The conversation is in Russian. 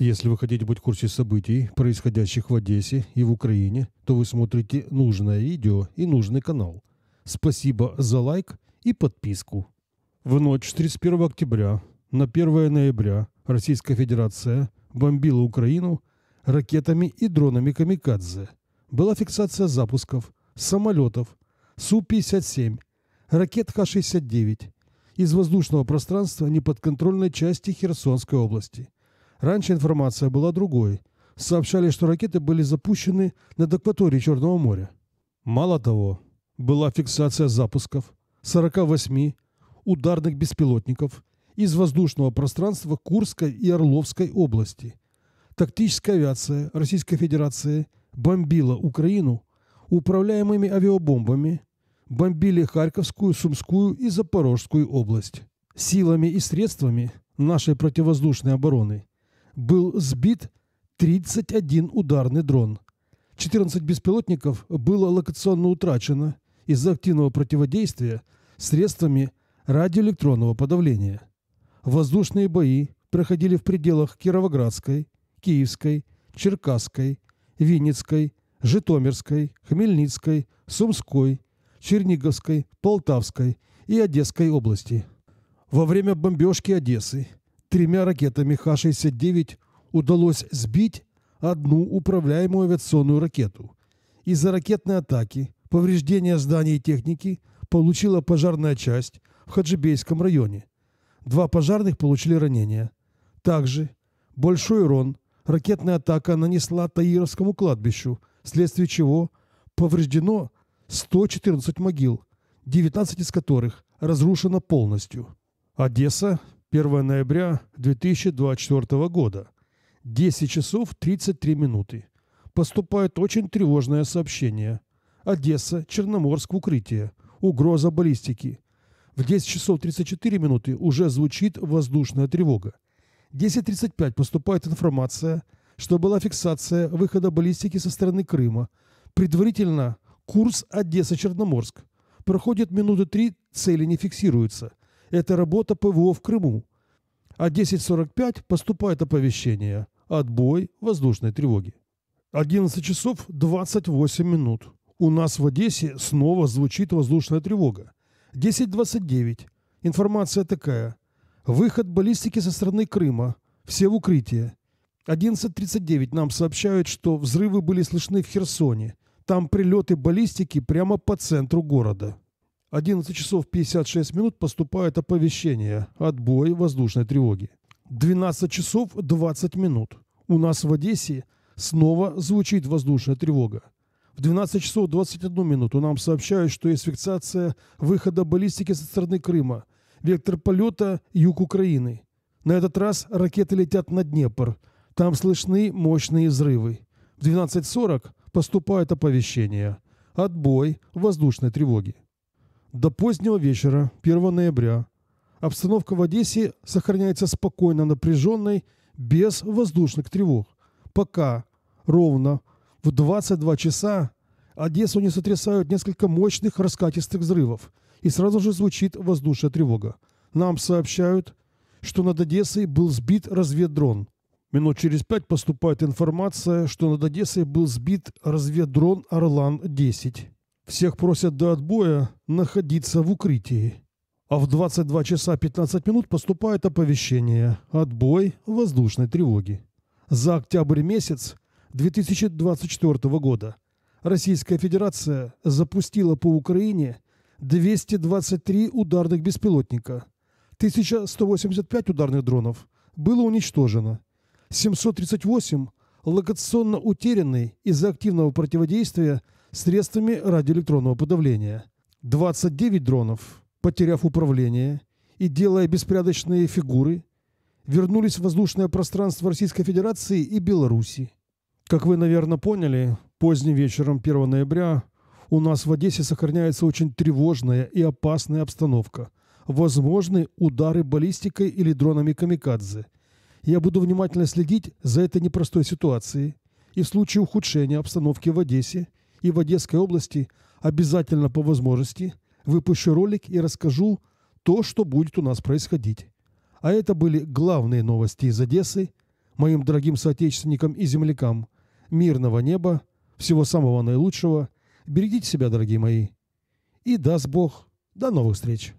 Если вы хотите быть в курсе событий, происходящих в Одессе и в Украине, то вы смотрите нужное видео и нужный канал. Спасибо за лайк и подписку. В ночь с 31 октября на 1 ноября Российская Федерация бомбила Украину ракетами и дронами «Камикадзе». Была фиксация запусков, самолетов, Су-57, ракет Х-69 из воздушного пространства неподконтрольной части Херсонской области – Раньше информация была другой. Сообщали, что ракеты были запущены над акваторией Черного моря. Мало того, была фиксация запусков 48 ударных беспилотников из воздушного пространства Курской и Орловской области. Тактическая авиация Российской Федерации бомбила Украину управляемыми авиабомбами, бомбили Харьковскую, Сумскую и Запорожскую область. Силами и средствами нашей противовоздушной обороны был сбит 31 ударный дрон. 14 беспилотников было локационно утрачено из-за активного противодействия средствами радиоэлектронного подавления. Воздушные бои проходили в пределах Кировоградской, Киевской, Черкасской, Винницкой, Житомирской, Хмельницкой, Сумской, Черниговской, Полтавской и Одесской области. Во время бомбежки Одессы Тремя ракетами Х-69 удалось сбить одну управляемую авиационную ракету. Из-за ракетной атаки повреждения зданий и техники получила пожарная часть в Хаджибейском районе. Два пожарных получили ранения. Также большой урон ракетная атака нанесла Таировскому кладбищу, вследствие чего повреждено 114 могил, 19 из которых разрушено полностью. Одесса 1 ноября 2024 года. 10 часов 33 минуты. Поступает очень тревожное сообщение. Одесса, Черноморск, укрытие. Угроза баллистики. В 10 часов 34 минуты уже звучит воздушная тревога. 10.35 поступает информация, что была фиксация выхода баллистики со стороны Крыма. Предварительно курс Одесса-Черноморск. Проходит минуты три, цели не фиксируются. – это работа ПВО в Крыму. А 10.45 поступает оповещение «Отбой воздушной тревоги». 11 часов 28 минут. У нас в Одессе снова звучит воздушная тревога. 10.29. Информация такая. Выход баллистики со стороны Крыма. Все в укрытие. 11.39 нам сообщают, что взрывы были слышны в Херсоне. Там прилеты баллистики прямо по центру города. 11 часов 56 минут поступает оповещение «Отбой воздушной тревоги». 12 часов 20 минут. У нас в Одессе снова звучит воздушная тревога. В 12 часов 21 минуту нам сообщают, что есть фиксация выхода баллистики со стороны Крыма. Вектор полета – юг Украины. На этот раз ракеты летят на Днепр. Там слышны мощные взрывы. В 12.40 поступает оповещение. Отбой воздушной тревоги. До позднего вечера, 1 ноября, обстановка в Одессе сохраняется спокойно напряженной, без воздушных тревог. Пока ровно в 22 часа Одессу не сотрясают несколько мощных раскатистых взрывов, и сразу же звучит воздушная тревога. Нам сообщают, что над Одессой был сбит разведдрон. Минут через пять поступает информация, что над Одессой был сбит разведдрон «Орлан-10». Всех просят до отбоя находиться в укрытии. А в 22 часа 15 минут поступает оповещение «Отбой воздушной тревоги». За октябрь месяц 2024 года Российская Федерация запустила по Украине 223 ударных беспилотника, 1185 ударных дронов было уничтожено, 738 локационно утеряны из-за активного противодействия средствами радиоэлектронного подавления. 29 дронов, потеряв управление и делая беспорядочные фигуры, вернулись в воздушное пространство Российской Федерации и Беларуси. Как вы, наверное, поняли, поздним вечером 1 ноября у нас в Одессе сохраняется очень тревожная и опасная обстановка. Возможны удары баллистикой или дронами «Камикадзе». Я буду внимательно следить за этой непростой ситуацией и в случае ухудшения обстановки в Одессе – и в Одесской области обязательно по возможности выпущу ролик и расскажу то, что будет у нас происходить. А это были главные новости из Одессы моим дорогим соотечественникам и землякам. Мирного неба, всего самого наилучшего. Берегите себя, дорогие мои. И даст Бог. До новых встреч.